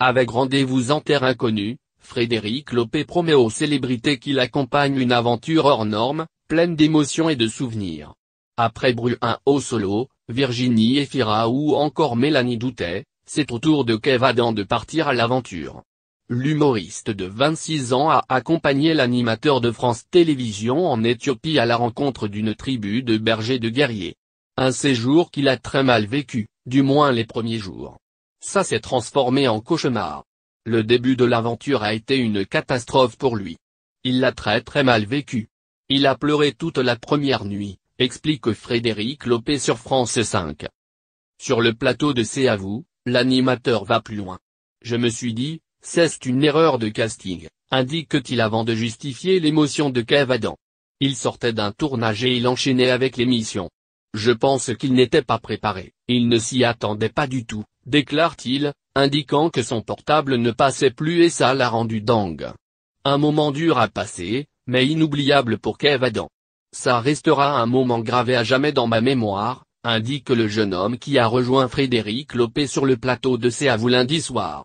Avec rendez-vous en terre inconnue, Frédéric Lopé promet aux célébrités qu'il accompagne une aventure hors norme, pleine d'émotions et de souvenirs. Après Bruin au solo, Virginie Efira ou encore Mélanie Doutet, c'est au tour de Kev Adam de partir à l'aventure. L'humoriste de 26 ans a accompagné l'animateur de France Télévisions en Éthiopie à la rencontre d'une tribu de bergers de guerriers. Un séjour qu'il a très mal vécu, du moins les premiers jours. Ça s'est transformé en cauchemar. Le début de l'aventure a été une catastrophe pour lui. Il l'a très très mal vécu. Il a pleuré toute la première nuit, explique Frédéric Lopé sur France 5. Sur le plateau de C'est à vous, l'animateur va plus loin. Je me suis dit, c'est une erreur de casting, indique-t-il avant de justifier l'émotion de Kev Adam. Il sortait d'un tournage et il enchaînait avec l'émission. Je pense qu'il n'était pas préparé, il ne s'y attendait pas du tout, déclare-t-il, indiquant que son portable ne passait plus et ça l'a rendu dingue. Un moment dur à passer, mais inoubliable pour Kev Adam. Ça restera un moment gravé à jamais dans ma mémoire, indique le jeune homme qui a rejoint Frédéric Lopé sur le plateau de à lundi soir.